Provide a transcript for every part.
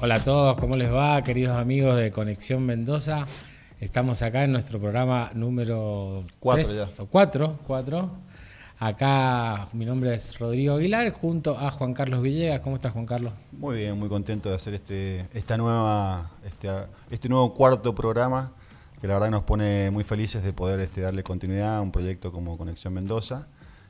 Hola a todos, ¿cómo les va, queridos amigos de Conexión Mendoza? Estamos acá en nuestro programa número 4 Acá mi nombre es Rodrigo Aguilar junto a Juan Carlos Villegas. ¿Cómo estás, Juan Carlos? Muy bien, muy contento de hacer este, esta nueva, este, este nuevo cuarto programa que la verdad nos pone muy felices de poder este, darle continuidad a un proyecto como Conexión Mendoza.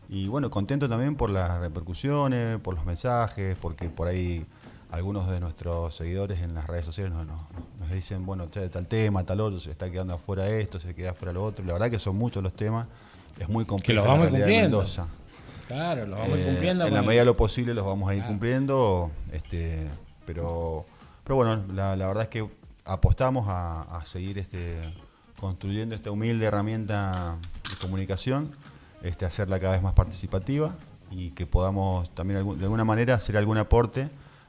Y bueno, contento también por las repercusiones, por los mensajes, porque por ahí algunos de nuestros seguidores en las redes sociales nos, dicen, bueno, tal tema, tal otro, se está quedando afuera esto, se queda afuera lo otro. La verdad que son muchos los temas, es muy complejo la realidad de Mendoza. Claro, los vamos eh, cumpliendo. En la medida de lo posible los vamos a ir ah. cumpliendo, este, pero, pero bueno, la, verdad es que apostamos a, a, seguir este, construyendo esta humilde herramienta de comunicación, este, hacerla cada vez más participativa y que podamos también de alguna manera hacer algún aporte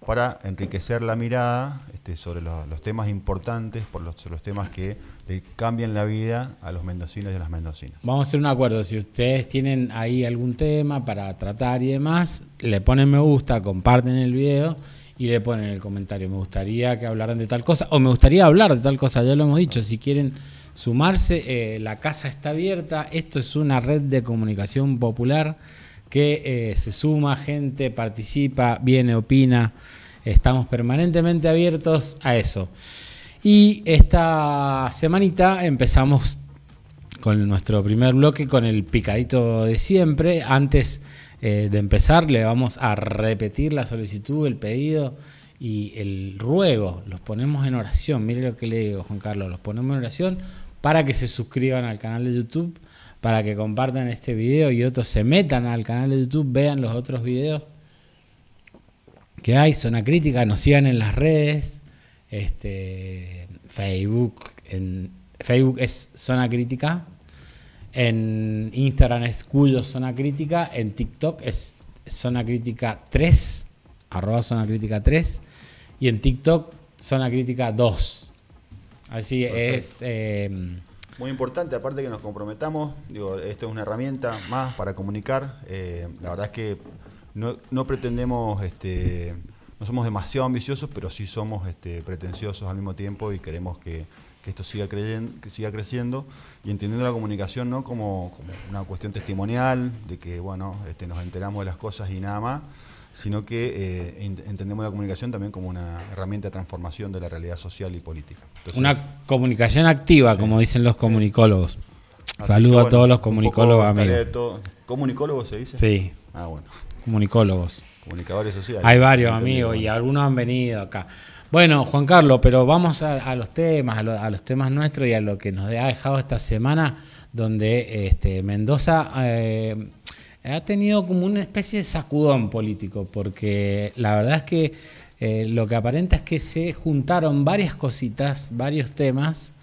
para enriquecer la mirada este, sobre los, temas importantes, por los, temas que le cambian la vida a los mendocinos y a las mendocinas. Vamos a hacer un acuerdo, si ustedes tienen ahí algún tema para tratar y demás, le ponen me gusta, comparten el video y le ponen el comentario, me gustaría que hablaran de tal cosa, o me gustaría hablar de tal cosa, ya lo hemos dicho, si quieren sumarse, eh, la casa está abierta, esto es una red de comunicación popular que eh, se suma gente, participa, viene, opina. Estamos permanentemente abiertos a eso. Y esta semanita empezamos con nuestro primer bloque, con el picadito de siempre. Antes eh, de empezar, le vamos a repetir la solicitud, el pedido y el ruego. Los ponemos en oración. Mire lo que le digo, Juan Carlos. Los ponemos en oración para que se suscriban al canal de YouTube, para que compartan este video y otros se metan al canal de YouTube, vean los otros videos que hay, Zona Crítica, nos sigan en las redes, este, Facebook, en, Facebook es Zona Crítica, en Instagram es Cuyo Zona Crítica, en TikTok es Zona Crítica 3, arroba Zona Crítica 3, y en TikTok Zona Crítica 2. Así es... Em, muy importante, aparte que nos comprometamos, digo, esto es una herramienta más para comunicar. Eh, la verdad es que no, pretendemos, este, no somos demasiado ambiciosos, pero sí somos este, pretenciosos al mismo tiempo y queremos que, esto siga, creyendo que siga creciendo y entendiendo la comunicación no como, una cuestión testimonial, de que bueno, este, nos enteramos de las cosas y nada más, sino que eh, entendemos la comunicación también como una herramienta de transformación de la realidad social y política. una comunicación activa, como dicen los comunicólogos. Saludo a todos los comunicólogos Comunicólogos se dice. Sí. Ah, bueno comunicólogos. Comunicadores sociales. Hay varios amigos y algunos han venido acá. Bueno, Juan Carlos, pero vamos a, a los temas, a, los temas nuestros y a lo que nos ha dejado esta semana, donde este, Mendoza eh, ha tenido como una especie de sacudón político, porque la verdad es que eh, lo que aparenta es que se juntaron varias cositas, varios temas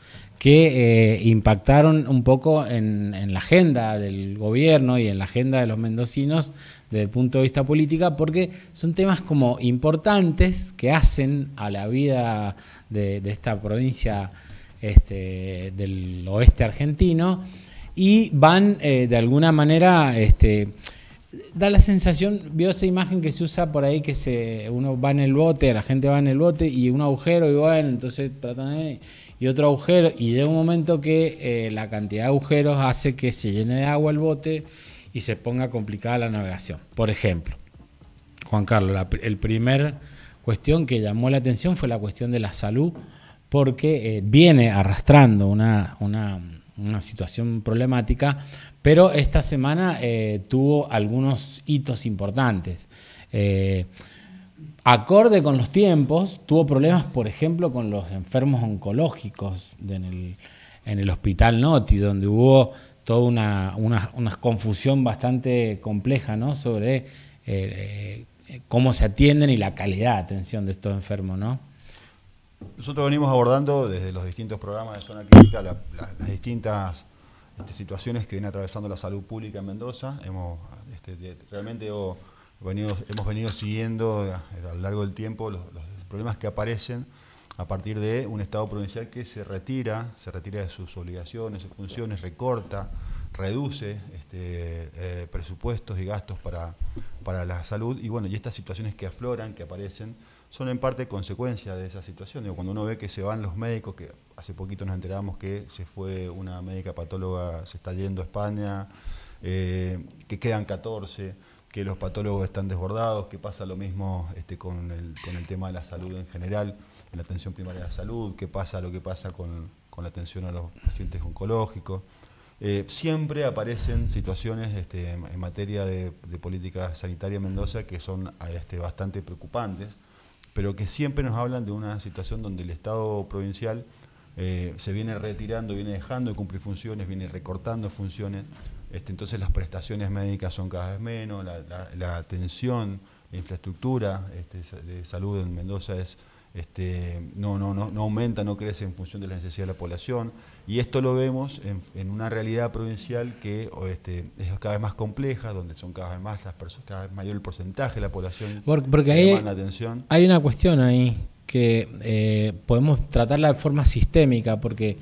que eh, impactaron un poco en, en, la agenda del gobierno y en la agenda de los mendocinos desde el punto de vista política, porque son temas como importantes que hacen a la vida de, esta provincia este, del oeste argentino y van eh, de alguna manera... Este, da la sensación, vio esa imagen que se usa por ahí que se uno va en el bote, la gente va en el bote y un agujero y bueno, entonces tratan de, y otro agujero y llega un momento que eh, la cantidad de agujeros hace que se llene de agua el bote y se ponga complicada la navegación. Por ejemplo, Juan Carlos, la, el primer cuestión que llamó la atención fue la cuestión de la salud, porque eh, viene arrastrando una, situación problemática, pero esta semana eh, tuvo algunos hitos importantes. Eh, acorde con los tiempos, tuvo problemas, por ejemplo, con los enfermos oncológicos en el, en el Hospital Noti, donde hubo toda una, confusión bastante compleja ¿no? sobre eh, eh, cómo se atienden y la calidad de atención de estos enfermos. ¿no? Nosotros venimos abordando desde los distintos programas de zona clínica las distintas este, situaciones que viene atravesando la salud pública en Mendoza. Hemos este, realmente oh, hemos venido siguiendo a, lo largo del tiempo los problemas que aparecen a partir de un Estado provincial que se retira, se retira de sus obligaciones, sus funciones, recorta, reduce este, eh, presupuestos y gastos para, para la salud. Y bueno, y estas situaciones que afloran, que aparecen, son en parte consecuencia de esa situación. cuando uno ve que se van los médicos, que hace poquito nos enteramos que se fue una médica patóloga, se está yendo a España, eh, que quedan 14 que los patólogos están desbordados, que pasa lo mismo este, con, el, tema de la salud en general, en la atención primaria de la salud, qué pasa lo que pasa con, la atención a los pacientes oncológicos. Eh, siempre aparecen situaciones este, en materia de, política sanitaria en Mendoza que son este, bastante preocupantes, pero que siempre nos hablan de una situación donde el Estado provincial eh, se viene retirando, viene dejando de cumplir funciones, viene recortando funciones, este, entonces las prestaciones médicas son cada vez menos, la, atención, la infraestructura este, de salud en Mendoza es, este, no, no, no, aumenta, no crece en función de la necesidad de la población. Y esto lo vemos en, una realidad provincial que es cada vez más compleja, donde son cada vez más las personas, mayor el porcentaje de la población que demanda atención. Hay una cuestión ahí que eh, podemos tratarla de forma sistémica, porque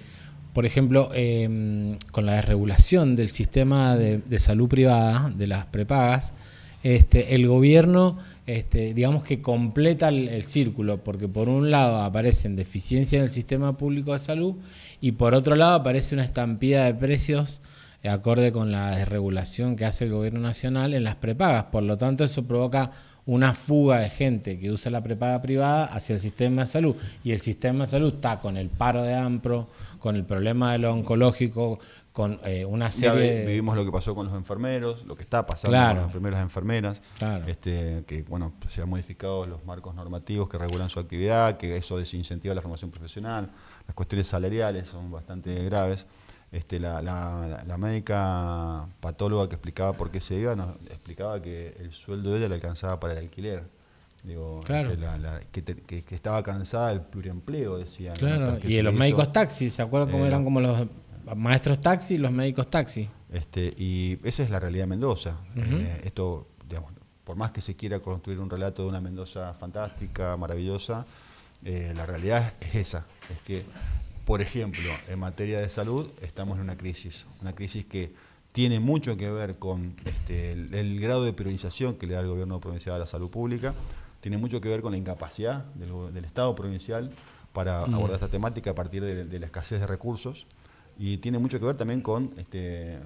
por ejemplo, em, con la desregulación del sistema de, salud privada, de las prepagas, este, el gobierno, este, digamos que completa el, el, círculo, porque por un lado aparecen deficiencias en el sistema público de salud y por otro lado aparece una estampida de precios acorde con la desregulación que hace el gobierno nacional en las prepagas. Por lo tanto, eso provoca una fuga de gente que usa la prepaga privada hacia el sistema de salud. Y el sistema de salud está con el paro de AMPRO, con el problema de lo oncológico, con eh, una serie... Ya vivimos lo que pasó con los enfermeros, lo que está pasando con los enfermeros y enfermeras, este, que bueno, se han modificado los marcos normativos que regulan su actividad, que eso desincentiva la formación profesional, las cuestiones salariales son bastante graves. Este, la, médica patóloga que explicaba por qué se iba, nos explicaba que el sueldo de ella le alcanzaba para el alquiler. Digo, este, claro. que, estaba cansada del pluriempleo, decían. Claro, y los médicos taxis, ¿se acuerdan cómo eh, eran como los maestros taxis y los médicos taxi? Este, y esa es la realidad de Mendoza. Eh, esto, digamos, por más que se quiera construir un relato de una Mendoza fantástica, maravillosa, eh, la realidad es esa, es que por ejemplo, en materia de salud estamos en una crisis, una crisis que tiene mucho que ver con este, el, grado de priorización que le da el gobierno provincial a la salud pública, tiene mucho que ver con la incapacidad del, Estado provincial para mm. abordar esta temática a partir de, la escasez de recursos y tiene mucho que ver también con, este,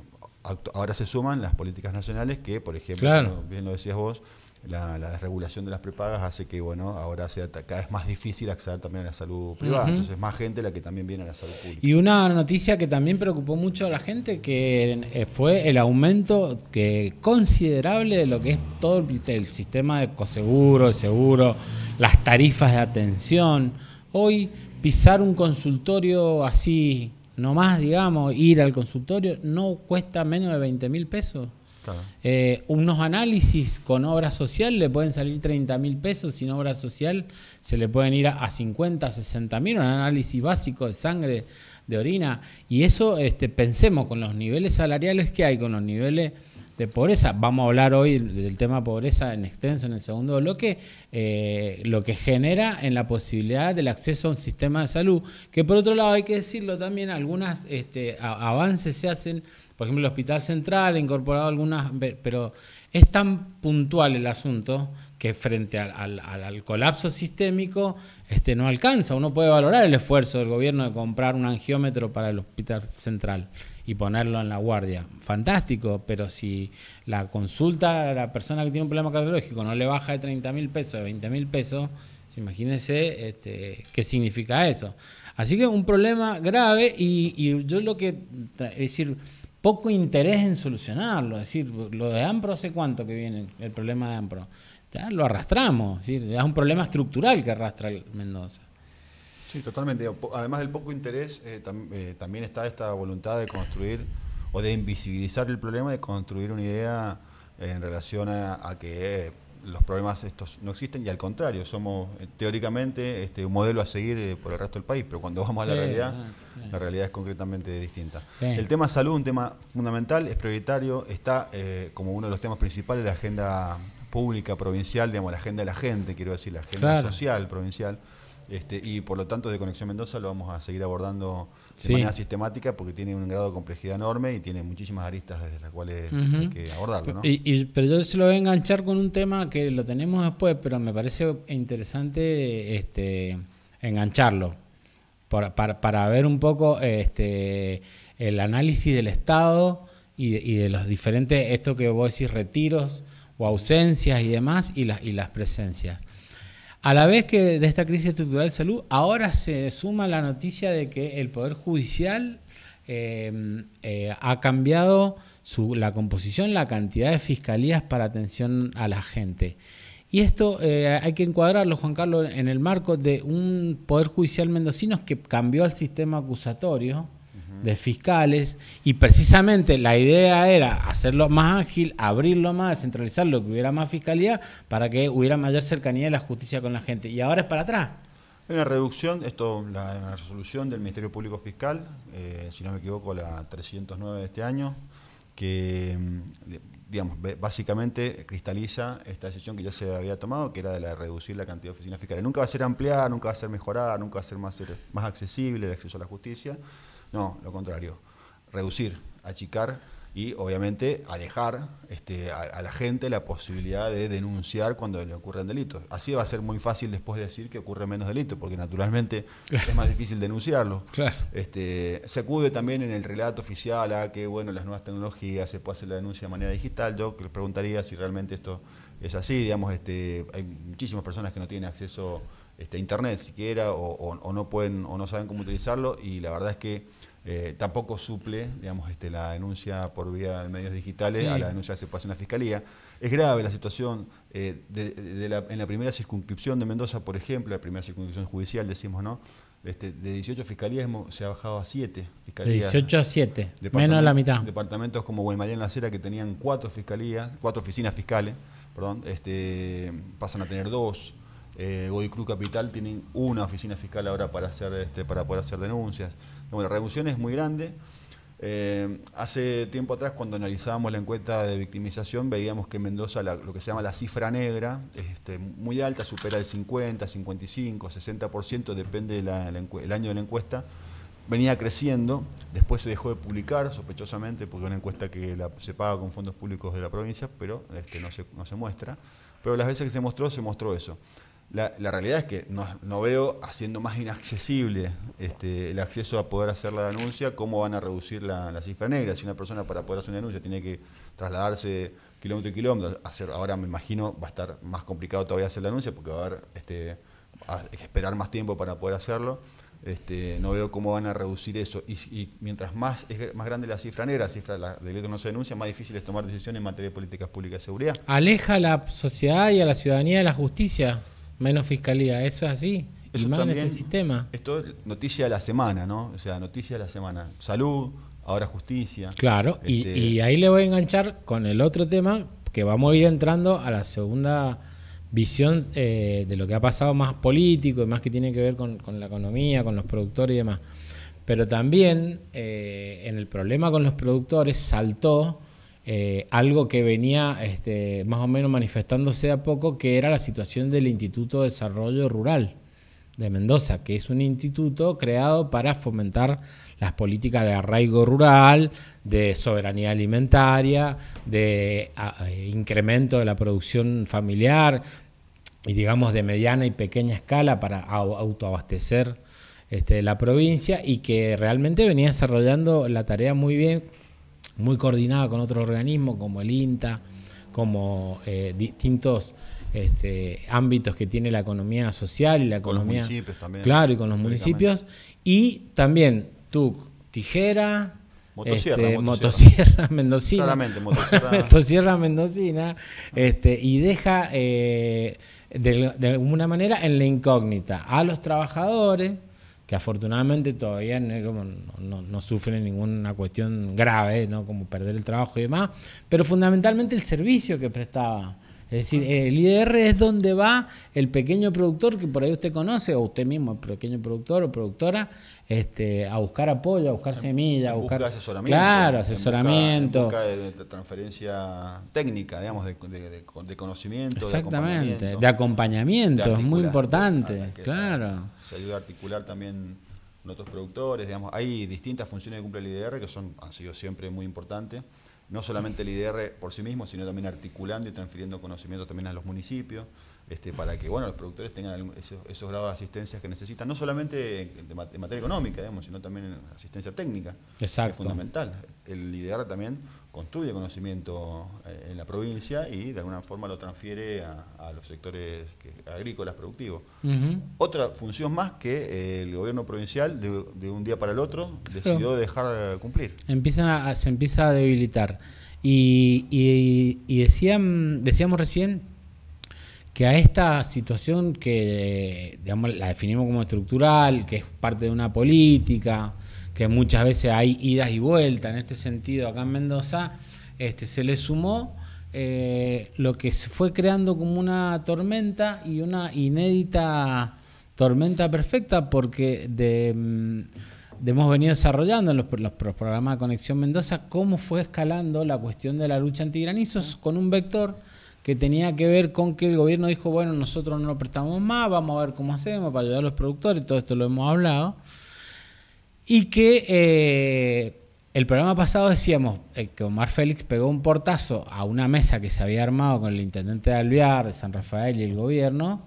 ahora se suman las políticas nacionales que, por ejemplo, bien lo decías vos, la, desregulación de las prepagas hace que bueno ahora sea cada vez más difícil acceder también a la salud privada. Entonces más gente la que también viene a la salud pública. Y una noticia que también preocupó mucho a la gente que eh, fue el aumento que considerable de lo que es todo el, el sistema de coseguro, seguro, las tarifas de atención. Hoy pisar un consultorio así nomás, digamos, ir al consultorio no cuesta menos de 20 mil pesos. Eh, unos análisis con obra social le pueden salir 30 mil pesos, sin obra social se le pueden ir a, 50, 60 mil, un análisis básico de sangre, de orina. Y eso, este, pensemos con los niveles salariales que hay, con los niveles de pobreza. Vamos a hablar hoy del tema pobreza en extenso en el segundo bloque, eh, lo que genera en la posibilidad del acceso a un sistema de salud, que por otro lado hay que decirlo también, algunos este, avances se hacen, por ejemplo el Hospital Central ha incorporado algunas, pero es tan puntual el asunto que frente al, colapso sistémico este, no alcanza. Uno puede valorar el esfuerzo del gobierno de comprar un angiómetro para el hospital central y ponerlo en la guardia. Fantástico, pero si la consulta a la persona que tiene un problema cardiológico no le baja de 30 mil pesos, de 20 mil pesos, imagínense este, qué significa eso. Así que un problema grave y, yo lo que, es decir, poco interés en solucionarlo. Es decir, lo de AMPRO hace cuánto que viene el problema de AMPRO. Ya lo arrastramos, es, es un problema estructural que arrastra el Mendoza. Sí, totalmente. Además del poco interés, eh, eh, también está esta voluntad de construir o de invisibilizar el problema, de construir una idea en relación a, que eh, los problemas estos no existen y al contrario, somos teóricamente este, un modelo a seguir por el resto del país, pero cuando vamos a la realidad, ah, la realidad es concretamente distinta. El tema salud, un tema fundamental, es prioritario, está como uno de los temas principales de la agenda pública provincial, digamos, la agenda de la gente, quiero decir, la agenda social provincial. Este, y por lo tanto, de Conexión Mendoza lo vamos a seguir abordando de manera sistemática porque tiene un grado de complejidad enorme y tiene muchísimas aristas desde las cuales hay que abordarlo. pero yo se lo voy a enganchar con un tema que lo tenemos después, pero me parece interesante este, engancharlo para, ver un poco este, el análisis del Estado y, de los diferentes, esto que vos decís, retiros o ausencias y demás, y las, y las presencias. A la vez que de esta crisis estructural de salud, ahora se suma la noticia de que el Poder Judicial eh, eh, ha cambiado la composición, la cantidad de fiscalías para atención a la gente. Y esto eh, hay que encuadrarlo, Juan Carlos, en el marco de un Poder Judicial mendocino que cambió al sistema acusatorio de fiscales y precisamente la idea era hacerlo más ágil, abrirlo más, descentralizarlo, que hubiera más fiscalía para que hubiera mayor cercanía de la justicia con la gente. Y ahora es para atrás. Hay una reducción, esto, la, resolución del Ministerio Público Fiscal, eh, si no me equivoco, la 309 de este año, que mm, digamos, básicamente cristaliza esta decisión que ya se había tomado, que era de la de reducir la cantidad de oficinas fiscales. Nunca va a ser ampliada, nunca va a ser mejorada, nunca va a ser más, eh, más accesible el acceso a la justicia. No, lo contrario, reducir, achicar y obviamente alejar este, a, la gente la posibilidad de denunciar cuando le ocurren delitos. Así va a ser muy fácil después decir que ocurre menos delitos, porque naturalmente es más difícil denunciarlo. Este, se acude también en el relato oficial a que bueno las nuevas tecnologías se puede hacer la denuncia de manera digital. Yo les preguntaría si realmente esto es así. Digamos, este, hay muchísimas personas que no tienen acceso este, a internet siquiera o no pueden o no saben cómo utilizarlo y la verdad es que eh, tampoco suple digamos, este, la denuncia por vía de medios digitales a la denuncia de se pasa en la Fiscalía. Es grave la situación eh, en la primera circunscripción de Mendoza, por ejemplo, la primera circunscripción judicial, decimos, ¿no? Este, de 18 fiscalías se ha bajado a 7 fiscalías. De 18 a 7, menos de la mitad. Departamentos como Guaymallén La Cera, que tenían cuatro fiscalías, cuatro oficinas fiscales, perdón, este, pasan a tener dos eh, Capital tienen una oficina fiscal ahora para, hacer, este, para poder hacer denuncias. Bueno, la reducción es muy grande. Eh, hace tiempo atrás, cuando analizábamos la encuesta de victimización, veíamos que Mendoza lo que se llama la cifra negra es este, muy alta, supera el 50, 55, 60%, depende del año de la encuesta. Venía creciendo, después se dejó de publicar, sospechosamente, porque es una encuesta que se paga con fondos públicos de la provincia, pero este, no, se, no se muestra. Pero las veces que se mostró, se mostró eso. La, realidad es que no, veo haciendo más inaccesible este, el acceso a poder hacer la denuncia, cómo van a reducir la, cifra negra. Si una persona para poder hacer una denuncia tiene que trasladarse kilómetro y kilómetro, hacer, ahora me imagino va a estar más complicado todavía hacer la denuncia porque va a haber este, esperar más tiempo para poder hacerlo. Este, no veo cómo van a reducir eso. Y, mientras más es más grande la cifra negra, la cifra de que no se denuncia, más difícil es tomar decisiones en materia de políticas públicas de seguridad. Aleja a la sociedad y a la ciudadanía de la justicia. Menos fiscalía, eso es así. Eso también, este sistema. Esto es noticia de la semana, ¿no? O sea, noticia de la semana. Salud, ahora justicia. Claro, y, este, ahí le voy a enganchar con el otro tema que vamos a ir entrando a la segunda visión eh, de lo que ha pasado más político y más que tiene que ver con, con la economía, con los productores y demás. Pero también eh, en el problema con los productores saltó eh, algo que venía este, más o menos manifestándose a poco, que era la situación del Instituto de Desarrollo Rural de Mendoza, que es un instituto creado para fomentar las políticas de arraigo rural, de soberanía alimentaria, de eh, incremento de la producción familiar y digamos de mediana y pequeña escala para autoabastecer este, la provincia y que realmente venía desarrollando la tarea muy bien muy coordinada con otros organismos como el INTA, como eh, distintos este, ámbitos que tiene la economía social y la economía. Con los municipios también. Claro, y con los municipios. Y también TUC, tijera. Motosierra, este, motosierra. mendocina. Claramente, motosierra. motosierra mendocina. Este, y deja eh, de alguna manera en la incógnita a los trabajadores que afortunadamente todavía no, sufre ninguna cuestión grave, como perder el trabajo y demás, pero fundamentalmente el servicio que prestaba es decir, el IDR es donde va el pequeño productor que por ahí usted conoce, o usted mismo, el pequeño productor o productora, este, a buscar apoyo, a buscar semilla, a buscar asesoramiento. Claro, asesoramiento. de, transferencia técnica, digamos, de, conocimiento. Exactamente, de acompañamiento, es muy importante. Ah, claro. Se ayuda a articular también con otros productores, digamos. Hay distintas funciones que cumple el IDR que son, han sido siempre muy importantes no solamente el IDR por sí mismo, sino también articulando y transfiriendo conocimiento también a los municipios, este, para que bueno, los productores tengan esos, grados de asistencia que necesitan, no solamente en materia económica, sino también en asistencia técnica, Exacto. es fundamental. El IDR también construye conocimiento eh, en la provincia y de alguna forma lo transfiere a, los sectores agrícolas productivos. Otra función más que eh, el gobierno provincial de, un día para el otro decidió dejar de cumplir. Empiezan a, se empieza a debilitar. Y, decíamos recién que a esta situación que la definimos como estructural, que es parte de una política, que muchas veces hay idas y vueltas en este sentido acá en Mendoza, este, se le sumó eh, lo que se fue creando como una tormenta y una inédita tormenta perfecta porque mm, hemos venido desarrollando en los, los, programas de Conexión Mendoza cómo fue escalando la cuestión de la lucha antigranizos con un vector que tenía que ver con que el gobierno dijo, bueno, nosotros no lo prestamos más, vamos a ver cómo hacemos para ayudar a los productores, todo esto lo hemos hablado. Y que eh, el programa pasado decíamos eh, que Omar Félix pegó un portazo a una mesa que se había armado con el intendente de Alvear, de San Rafael y el gobierno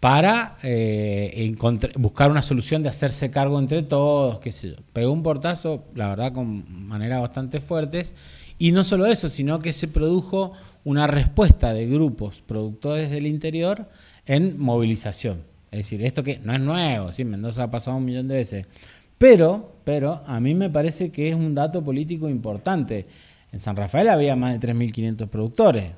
para eh, buscar una solución de hacerse cargo entre todos, qué sé Pegó un portazo, la verdad, con maneras bastante fuertes. Y no solo eso, sino que se produjo una respuesta de grupos productores del interior en movilización. Es decir, esto que no es nuevo, ¿sí? Mendoza ha pasado un millón de veces, pero, pero a mí me parece que es un dato político importante. En San Rafael había más de 3.500 productores.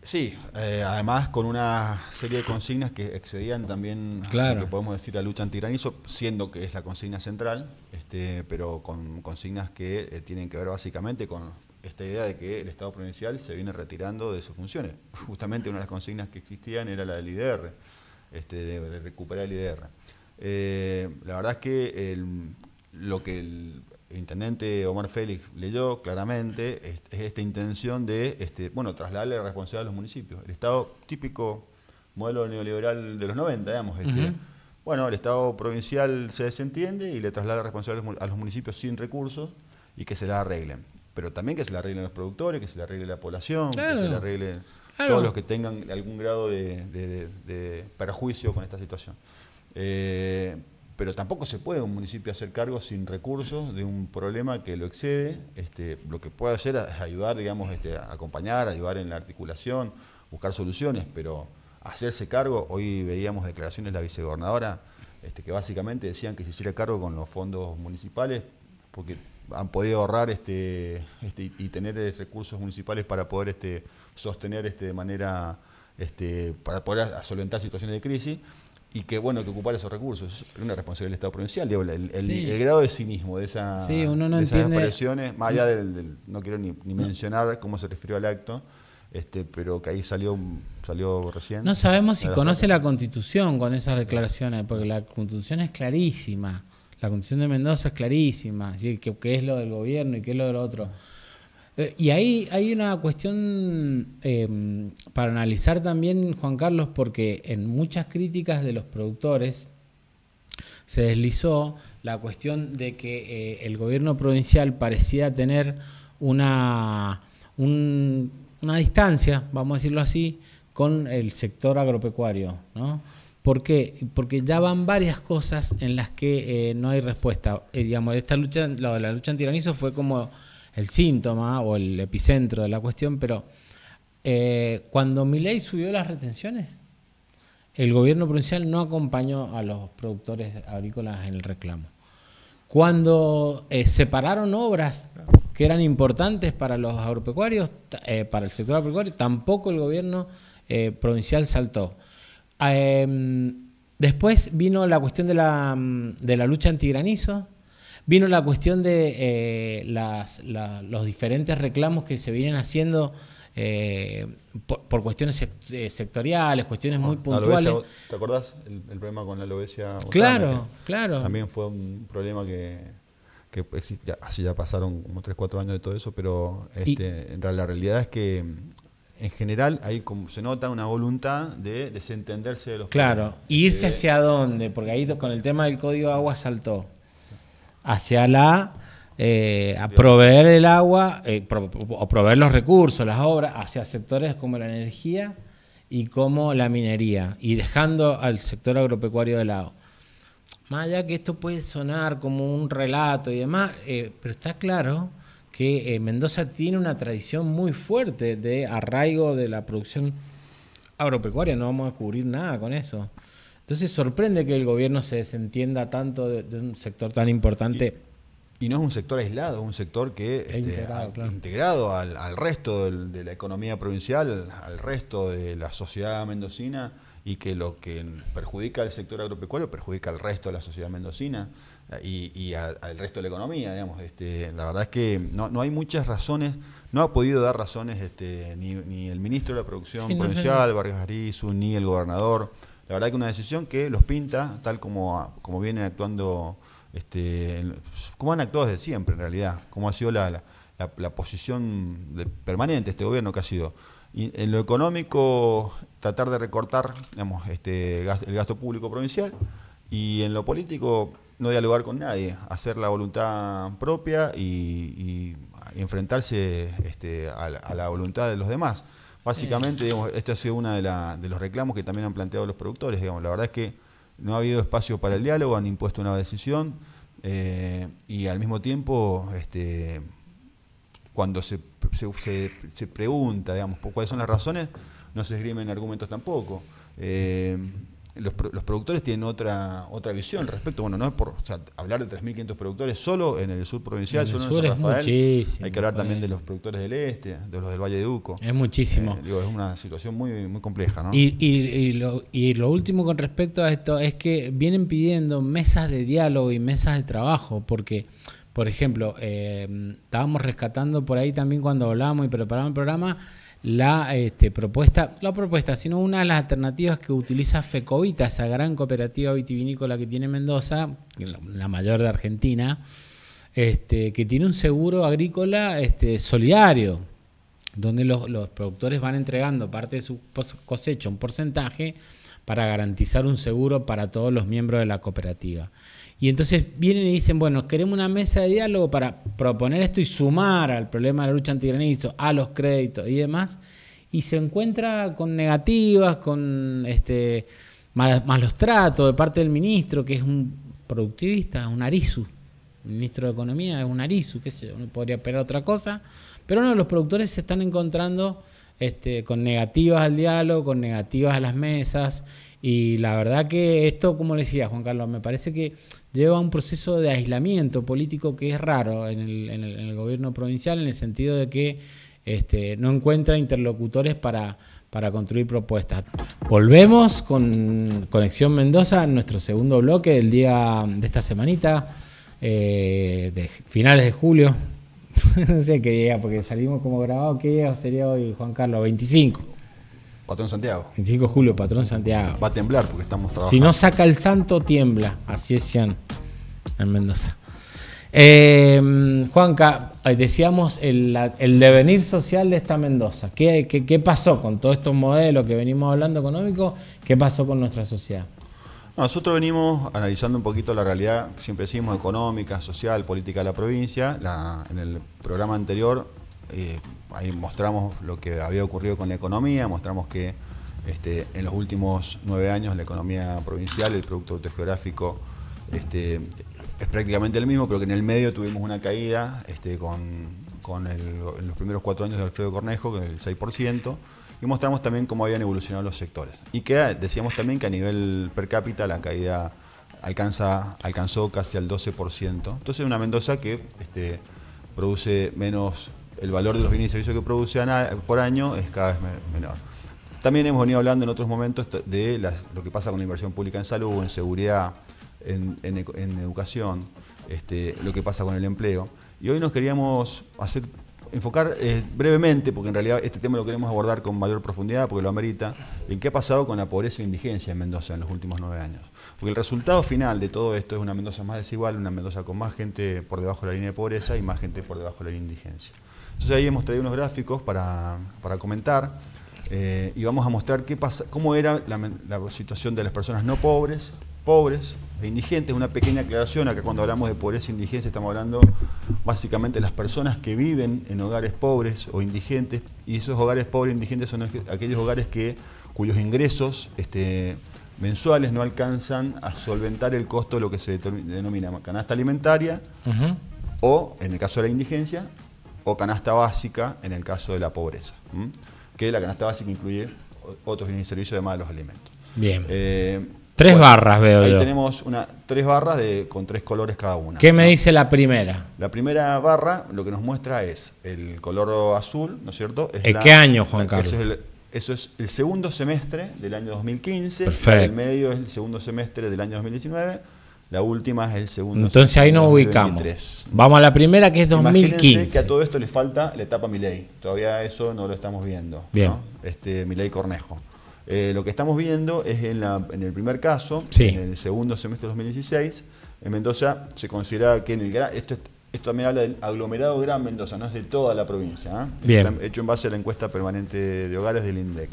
Sí, eh, además con una serie de consignas que excedían también lo que podemos decir la lucha antiranizo, siendo que es la consigna central, este, pero con consignas que eh, tienen que ver básicamente con esta idea de que el Estado provincial se viene retirando de sus funciones. Justamente una de las consignas que existían era la del IDR, este, de, de recuperar el IDR. Eh, la verdad es que lo que el intendente Omar Félix leyó claramente es, esta intención de este, bueno, trasladarle la responsabilidad a los municipios. El Estado típico modelo neoliberal de los 90, digamos. Este, Bueno, el Estado provincial se desentiende y le traslada la responsabilidad a los municipios sin recursos y que se la arreglen. Pero también que se la arreglen los productores, que se la arregle la población, que se la arreglen todos los que tengan algún grado de perjuicio con esta situación. Eh, pero tampoco se puede un municipio hacer cargo sin recursos de un problema que lo excede. Este, lo que puede hacer es ayudar, digamos, este, acompañar, ayudar en la articulación, buscar soluciones, pero hacerse cargo, hoy veíamos declaraciones de la vicegobernadora este, que básicamente decían que se hiciera cargo con los fondos municipales porque han podido ahorrar y tener recursos municipales para poder sostener este, de manera, para poder solventar situaciones de crisis y que bueno que ocupar esos recursos. Es una responsabilidad del Estado provincial. Digo, el, grado de cinismo de, esas expresiones, más allá mm. del, no quiero ni, mencionar cómo se refirió al acto, este, pero que ahí salió, salió recién. No sabemos si conoce la constitución con esas declaraciones, porque la constitución es clarísima. La constitución de Mendoza es clarísima, es que, es lo del gobierno y qué es lo del otro. Eh, y ahí hay una cuestión em, para analizar también, Juan Carlos, porque en muchas críticas de los productores se deslizó la cuestión de que eh, el gobierno provincial parecía tener una, una distancia, vamos a decirlo así, con el sector agropecuario, ¿no? ¿Por qué? Porque ya van varias cosas en las que eh, no hay respuesta. digamos, esta lucha, la, la lucha antiranizo fue como el síntoma o el epicentro de la cuestión, pero eh, cuando Milei subió las retenciones, el gobierno provincial no acompañó a los productores agrícolas en el reclamo. Cuando eh, separaron obras que eran importantes para los agropecuarios, eh, para el sector agropecuario, tampoco el gobierno eh, provincial saltó. Em, después vino la cuestión de la, mm, de la lucha antigranizo, Vino la cuestión de eh, los diferentes reclamos que se vienen haciendo eh, por, cuestiones eh, sectoriales, cuestiones ah, muy puntuales. ¿Te acordás el, problema con la alobesia? Claro, claro. También fue un problema que, que así ya pasaron como 3, 4 años de todo eso, pero este, la realidad es que en general hay como se nota una voluntad de desentenderse de los Claro, y irse hacia dónde, porque ahí con el tema del código agua saltó hacia la eh, a proveer el agua eh, o proveer los recursos, las obras, hacia sectores como la energía y como la minería, y dejando al sector agropecuario de lado. Más allá que esto puede sonar como un relato y demás, eh, pero está claro que Mendoza tiene una tradición muy fuerte de arraigo de la producción agropecuaria, no vamos a cubrir nada con eso. Entonces sorprende que el gobierno se desentienda tanto de, un sector tan importante. Y, no es un sector aislado, es un sector que este, integrado, al, resto de la economía provincial, al resto de la sociedad mendocina y que lo que perjudica al sector agropecuario perjudica al resto de la sociedad mendocina eh, y, al resto de la economía, digamos. Este, la verdad es que no, hay muchas razones, no ha podido dar razones este, ni, el ministro de la Producción Provincial, Vargas Arizu, ni el gobernador. La verdad que una decisión que los pinta tal como, como vienen actuando, este, como han actuado desde siempre en realidad, como ha sido la, la, posición permanente de este gobierno que ha sido. en lo económico, tratar de recortar digamos, este, el gasto público provincial y en lo político no dialogar con nadie, hacer la voluntad propia y, enfrentarse este, a, la, voluntad de los demás. Básicamente, digamos, este ha sido uno de, los reclamos que también han planteado los productores. Digamos, la verdad es que no ha habido espacio para el diálogo, han impuesto una decisión eh, y al mismo tiempo, este, cuando se, se, pregunta, digamos, cuáles son las razones, no se esgrimen argumentos tampoco. Eh, los, los, productores tienen otra, otra visión respecto. Bueno, no es por hablar de 3.500 productores solo en el sur provincial, solo en San Rafael. Hay que hablar también de los productores del este, de los del Valle de Uco. Es muchísimo. Eh, es una situación muy, muy compleja, ¿no? Y, y, lo, y lo último con respecto a esto es que vienen pidiendo mesas de diálogo y mesas de trabajo, porque. Por ejemplo, eh, estábamos rescatando por ahí también cuando hablábamos y preparábamos el programa, la este, propuesta, la propuesta, sino una de las alternativas que utiliza Fecovita, esa gran cooperativa vitivinícola que tiene Mendoza, la mayor de Argentina, este, que tiene un seguro agrícola este, solidario, donde los, los, productores van entregando parte de su cosecho, un porcentaje, para garantizar un seguro para todos los miembros de la cooperativa. Y entonces vienen y dicen, bueno, queremos una mesa de diálogo para proponer esto y sumar al problema de la lucha antigranizo, a los créditos y demás. Y se encuentra con negativas, con este malos, tratos de parte del ministro, que es un productivista, un arisu. El ministro de Economía es un arisu, qué sé yo, uno podría esperar otra cosa. Pero no, los productores se están encontrando este, con negativas al diálogo, con negativas a las mesas. Y la verdad que esto, como le decía Juan Carlos, me parece que lleva un proceso de aislamiento político que es raro en el, gobierno provincial en el sentido de que este, no encuentra interlocutores para, para construir propuestas. Volvemos con Conexión Mendoza, nuestro segundo bloque del día de esta semanita, eh, de finales de julio. no sé qué día, porque salimos como grabado. ¿Qué día sería hoy, Juan Carlos? 25. Patrón Santiago. 25 de julio, Patrón Santiago. Va a temblar porque estamos trabajando. Si no saca el santo, tiembla. Así es, Cian, en Mendoza. Em, Juanca, eh, decíamos el, devenir social de esta Mendoza. ¿Qué, pasó con todos estos modelos que venimos hablando económicos? ¿Qué pasó con nuestra sociedad? Nosotros venimos analizando un poquito la realidad, siempre decimos, económica, social, política de la provincia. en el programa anterior eh, ahí mostramos lo que había ocurrido con la economía, mostramos que este, en los últimos nueve años la economía provincial, el Producto geográfico este, es prácticamente el mismo, pero que en el medio tuvimos una caída este, con, en los primeros cuatro años de Alfredo Cornejo, con el 6%, y mostramos también cómo habían evolucionado los sectores. Y que decíamos también que a nivel per cápita la caída alcanza, alcanzó casi al 12%. Entonces una Mendoza que este, produce menos el valor de los bienes y servicios que producen por año es cada vez menor. También hemos venido hablando en otros momentos de lo que pasa con la inversión pública en salud, en seguridad, en, educación, este, lo que pasa con el empleo. Y hoy nos queríamos hacer, enfocar eh, brevemente, porque en realidad este tema lo queremos abordar con mayor profundidad, porque lo amerita, en qué ha pasado con la pobreza e indigencia en Mendoza en los últimos nueve años. Porque el resultado final de todo esto es una Mendoza más desigual, una Mendoza con más gente por debajo de la línea de pobreza y más gente por debajo de la línea de indigencia. Entonces ahí hemos traído unos gráficos para, comentar eh, y vamos a mostrar qué pasa, cómo era la, situación de las personas no pobres, pobres e indigentes. Una pequeña aclaración, acá cuando hablamos de pobreza e indigencia estamos hablando básicamente de las personas que viven en hogares pobres o indigentes y esos hogares pobres e indigentes son aquellos hogares que, cuyos ingresos... Este, mensuales no alcanzan a solventar el costo de lo que se denomina canasta alimentaria o, en el caso de la indigencia, o canasta básica en el caso de la pobreza, que la canasta básica incluye otros bienes y servicios además de los alimentos. Bien. Eh, tres barras veo. Ahí tenemos una, tres barras de, con tres colores cada una. ¿Qué me dice la primera? La primera barra lo que nos muestra es el color azul, ¿no es cierto? ¿En qué año, Juan Carlos? Eso es, el, segundo semestre del año 2015. Perfecto. El medio es el segundo semestre del año 2019 la última es el segundo. Entonces ahí no ubicamos. Vamos a la primera que es 2015. Imagínense que a todo esto le falta la etapa Milei. Todavía eso no lo estamos viendo. Bien. Este, Milei Cornejo. Eh, lo que estamos viendo es en, en el primer caso, en el segundo semestre de 2016, en Mendoza se considera que en el esto, esto también habla del aglomerado Gran Mendoza, no es de toda la provincia. ¿eh? Bien. hecho en base a la encuesta permanente de hogares del INDEC.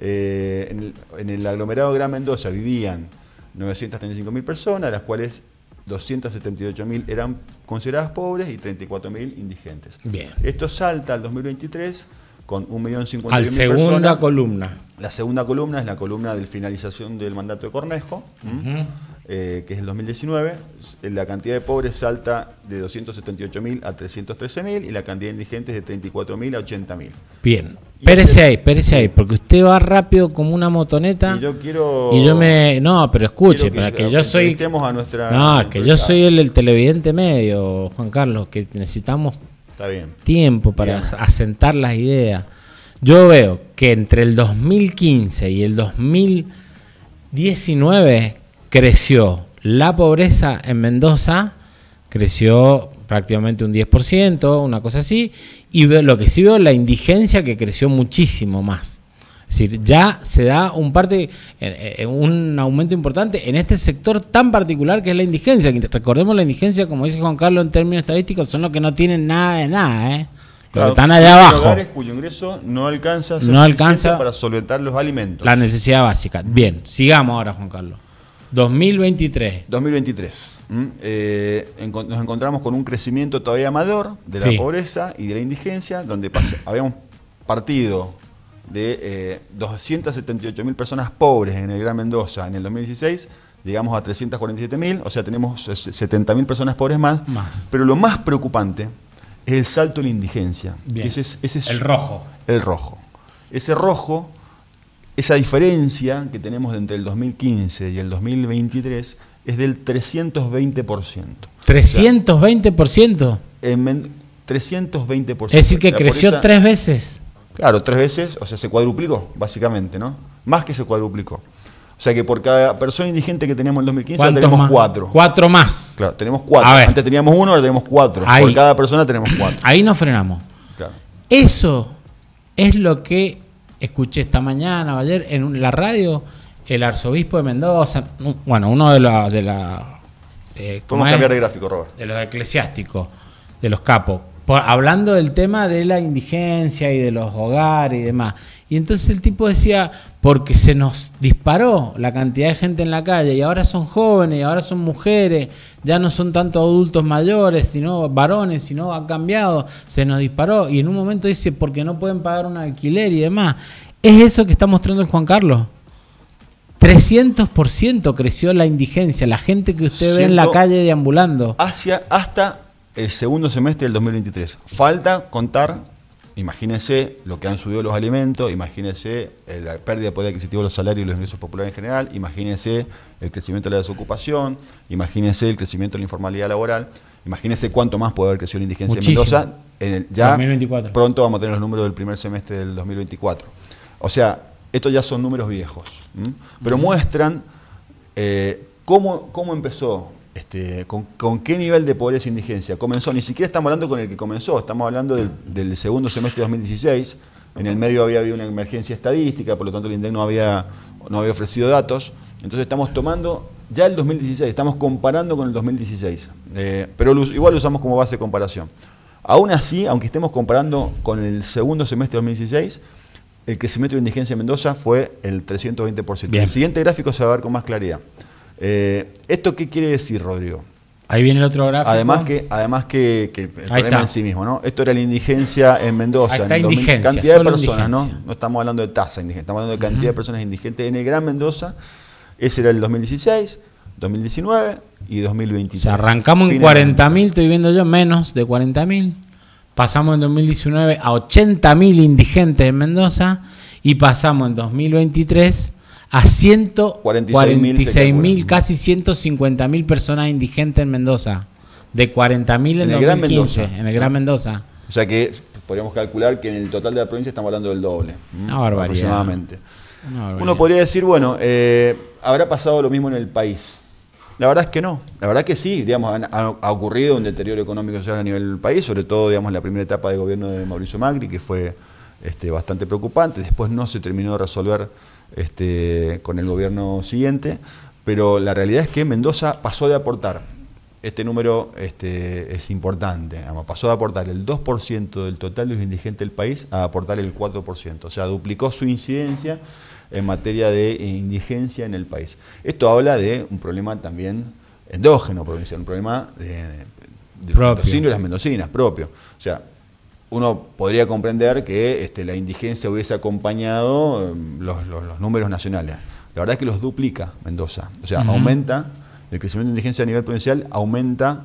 Eh, en, el, en el aglomerado Gran Mendoza vivían 935.000 personas, de las cuales 278.000 eran consideradas pobres y 34.000 indigentes. Bien. Esto salta al 2023 con personas. Al segunda columna. La segunda columna es la columna de finalización del mandato de Cornejo. Eh, que es el 2019, la cantidad de pobres salta de 278.000 a 313.000 y la cantidad de indigentes de 34.000 a 80.000. Bien, espérese ahí, espérese ahí, porque usted va rápido como una motoneta. Y yo quiero. Y yo me. No, pero escuche, para que yo soy. no, que yo soy el, televidente medio, Juan Carlos, que necesitamos tiempo para asentar las ideas. Yo veo que entre el 2015 y el 2019 creció la pobreza en Mendoza, creció prácticamente un 10%, una cosa así, y lo que sí veo es la indigencia que creció muchísimo más. Es decir, ya se da un parte, eh, eh, un aumento importante en este sector tan particular que es la indigencia. Recordemos la indigencia, como dice Juan Carlos, en términos estadísticos, son los que no tienen nada de nada, ¿eh? están allá abajo. hogares cuyo ingreso no alcanza, no alcanza para solventar los alimentos. La necesidad básica. Bien, sigamos ahora, Juan Carlos. 2023. 2023. Eh, nos encontramos con un crecimiento todavía mayor de la pobreza y de la indigencia, donde habíamos partido de eh, 278 mil personas pobres en el Gran Mendoza en el 2016, llegamos a 347 mil, o sea, tenemos 70.000 personas pobres más, Pero lo más preocupante es el salto en indigencia. ese es el rojo. El rojo. Ese rojo esa diferencia que tenemos entre el 2015 y el 2023 es del 320%. ¿320%? En 320%. Es decir, que creció tres veces. Claro, tres veces, o sea, se cuadruplicó, básicamente, ¿no? Más que se cuadruplicó. O sea que por cada persona indigente que teníamos en 2015, ahora tenemos cuatro. Cuatro más. Claro, tenemos cuatro. Antes teníamos uno, ahora tenemos cuatro. Por cada persona tenemos cuatro. Ahí nos frenamos. Claro. Eso es lo que escuché esta mañana o ayer en la radio el arzobispo de Mendoza, bueno, uno de los... De la, eh, De los eclesiásticos, de los capos, hablando del tema de la indigencia y de los hogares y demás. Y entonces el tipo decía, porque se nos disparó la cantidad de gente en la calle y ahora son jóvenes, y ahora son mujeres, ya no son tanto adultos mayores, sino varones, sino ha cambiado, se nos disparó y en un momento dice, porque no pueden pagar un alquiler y demás. ¿Es eso que está mostrando Juan Carlos? 300% creció la indigencia, la gente que usted ve en la calle deambulando. Hacia, hasta el segundo semestre del 2023. Falta contar Imagínense lo que han subido los alimentos, imagínense eh, la pérdida de poder adquisitivo de los salarios y los ingresos populares en general, imagínense el crecimiento de la desocupación, imagínense el crecimiento de la informalidad laboral, imagínense cuánto más puede haber crecido la indigencia en Mendoza. ya pronto vamos a tener los números del primer semestre del 2024. O sea, estos ya son números viejos, pero muestran eh, cómo, cómo empezó este, con, qué nivel de pobreza e indigencia comenzó. Ni siquiera estamos hablando con el que comenzó, estamos hablando del, segundo semestre de 2016. En el medio había habido una emergencia estadística, por lo tanto el INDEC no había, no había ofrecido datos. Entonces estamos tomando ya el 2016, estamos comparando con el 2016. Eh, pero igual lo usamos como base de comparación. Aún así, aunque estemos comparando con el segundo semestre de 2016, el crecimiento de indigencia en Mendoza fue el 320%. El siguiente gráfico se va a ver con más claridad. Eh, ¿Esto qué quiere decir, Rodrigo? Ahí viene el otro gráfico. Además que, además que, el problema en sí mismo, ¿no? Esto era la indigencia en Mendoza. en cantidad de personas, ¿no? No estamos hablando de tasa indigente, estamos hablando de cantidad de personas indigentes en el Gran Mendoza. Ese era el 2016, 2019 y 2023. arrancamos en 40.000, estoy viendo yo, menos de 40.000. Pasamos en 2019 a 80.000 indigentes en Mendoza y pasamos en 2023 a 146.000, casi 150.000 personas indigentes en Mendoza. De 40.000 en, en, el Gran Mendoza. En el Gran Mendoza. O sea que podríamos calcular que en el total de la provincia estamos hablando del doble. Una barbaridad. Aproximadamente. Uno podría decir, bueno, eh, habrá pasado lo mismo en el país. La verdad es que no. La verdad que sí, digamos, ha ocurrido un deterioro económico social a nivel del país, sobre todo, digamos, en la primera etapa de gobierno de Mauricio Macri, que fue este, bastante preocupante. Después no se terminó de resolver este, con el gobierno siguiente, pero la realidad es que Mendoza pasó de aportar, este número este, es importante, pasó de aportar el 2% del total de los indigentes del país a aportar el 4%, o sea, duplicó su incidencia en materia de indigencia en el país. Esto habla de un problema también endógeno provincial, un problema de, los mendocinos y las mendocinas propio. O sea, uno podría comprender que este, la indigencia hubiese acompañado em, los, números nacionales. La verdad es que los duplica Mendoza. O sea, aumenta, el crecimiento de indigencia a nivel provincial aumenta,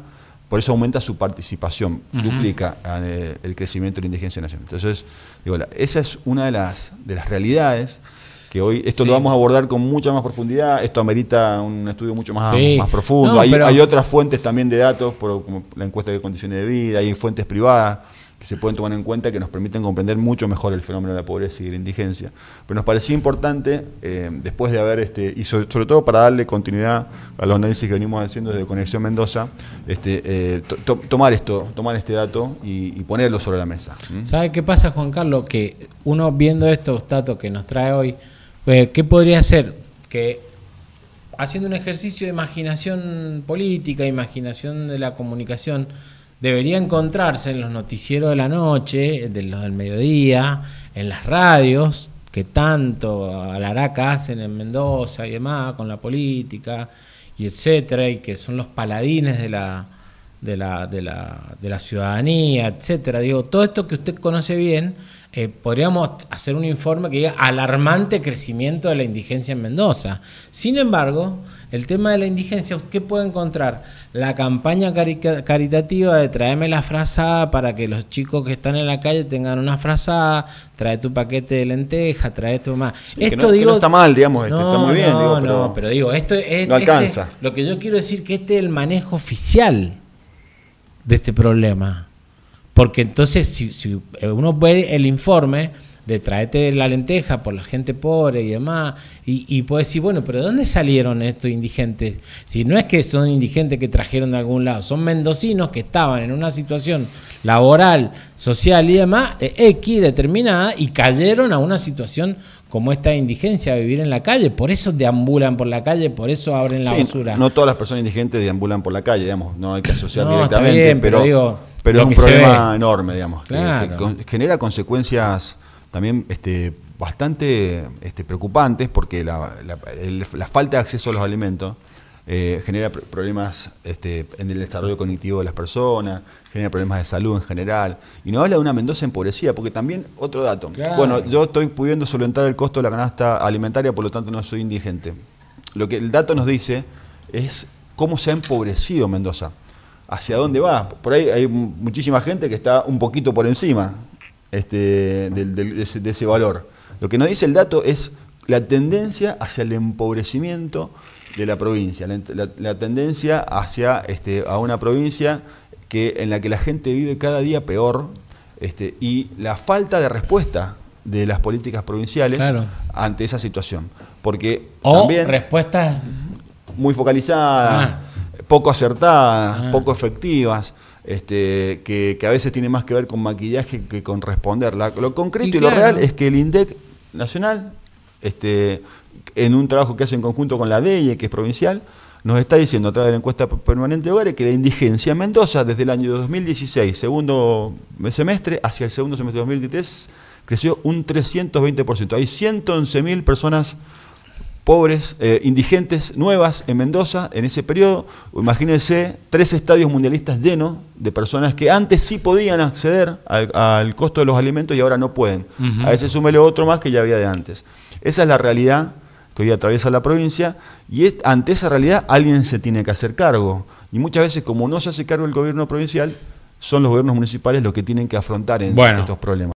por eso aumenta su participación, duplica eh, el, crecimiento de la indigencia nacional. Entonces, digo, esa es una de las, de las realidades que hoy esto lo vamos a abordar con mucha más profundidad, esto amerita un estudio mucho más, más profundo, hay, otras fuentes también de datos, por, como la encuesta de condiciones de vida, hay fuentes privadas que se pueden tomar en cuenta que nos permiten comprender mucho mejor el fenómeno de la pobreza y de la indigencia. Pero nos parecía importante, eh, después de haber, este, y sobre, todo para darle continuidad a los análisis que venimos haciendo desde Conexión Mendoza, este, eh, tomar esto, tomar este dato y, ponerlo sobre la mesa. ¿Sabe qué pasa, Juan Carlos? Que uno viendo estos datos que nos trae hoy, eh, ¿qué podría hacer Que haciendo un ejercicio de imaginación política, imaginación de la comunicación, debería encontrarse en los noticieros de la noche, de los del mediodía, en las radios, que tanto alaraca hacen en Mendoza y demás, con la política y etcétera, y que son los paladines de la, de la, de la, ciudadanía, etcétera. Digo, todo esto que usted conoce bien, eh, podríamos hacer un informe que diga alarmante crecimiento de la indigencia en Mendoza. Sin embargo, el tema de la indigencia, ¿qué puede encontrar? La campaña caritativa de tráeme la frazada para que los chicos que están en la calle tengan una frazada, trae tu paquete de lenteja, trae tu más. esto no, digo, está mal, digamos, este, está muy bien. pero, digo, esto es, no este, alcanza. lo que yo quiero decir que este es el manejo oficial de este problema. Porque entonces, si, si uno ve el informe, de traerte la lenteja por la gente pobre y demás, y, y puedes decir, bueno, pero ¿de dónde salieron estos indigentes? Si no es que son indigentes que trajeron de algún lado, son mendocinos que estaban en una situación laboral, social y demás, eh, X determinada, y cayeron a una situación como esta indigencia, vivir en la calle. Por eso deambulan por la calle, por eso abren la basura. No todas las personas indigentes deambulan por la calle, digamos, no hay que asociar directamente, pero, es un problema enorme, digamos, que, genera consecuencias también este, bastante este, preocupantes porque la, falta de acceso a los alimentos eh, genera problemas este, en el desarrollo cognitivo de las personas, genera problemas de salud en general. Y nos habla de una Mendoza empobrecida, porque también otro dato. Bueno, yo estoy pudiendo solventar el costo de la canasta alimentaria, por lo tanto no soy indigente. Lo que el dato nos dice es cómo se ha empobrecido Mendoza. ¿Hacia dónde va? Por ahí hay muchísima gente que está un poquito por encima este, de, ese, valor. Lo que nos dice el dato es la tendencia hacia el empobrecimiento de la provincia, la, tendencia hacia este, a una provincia que, en la que la gente vive cada día peor este, y la falta de respuesta de las políticas provinciales ante esa situación. Porque o respuestas muy focalizadas, poco acertadas, poco efectivas. Este, que, a veces tiene más que ver con maquillaje que con responder. lo concreto y, lo real es que el INDEC nacional, este, en un trabajo que hace en conjunto con la DEI, que es provincial, nos está diciendo a través de la encuesta permanente de hogares que la indigencia en Mendoza desde el año 2016, segundo semestre, hacia el segundo semestre de 2023, creció un 320%. Hay 111.000 personas pobres, eh, indigentes nuevas en Mendoza en ese periodo. Imagínense tres estadios mundialistas llenos de personas que antes sí podían acceder al, costo de los alimentos y ahora no pueden. A ese súmele otro más que ya había de antes. Esa es la realidad que hoy atraviesa la provincia, y ante esa realidad alguien se tiene que hacer cargo. Y muchas veces, como no se hace cargo el gobierno provincial, son los gobiernos municipales los que tienen que afrontar estos problemas.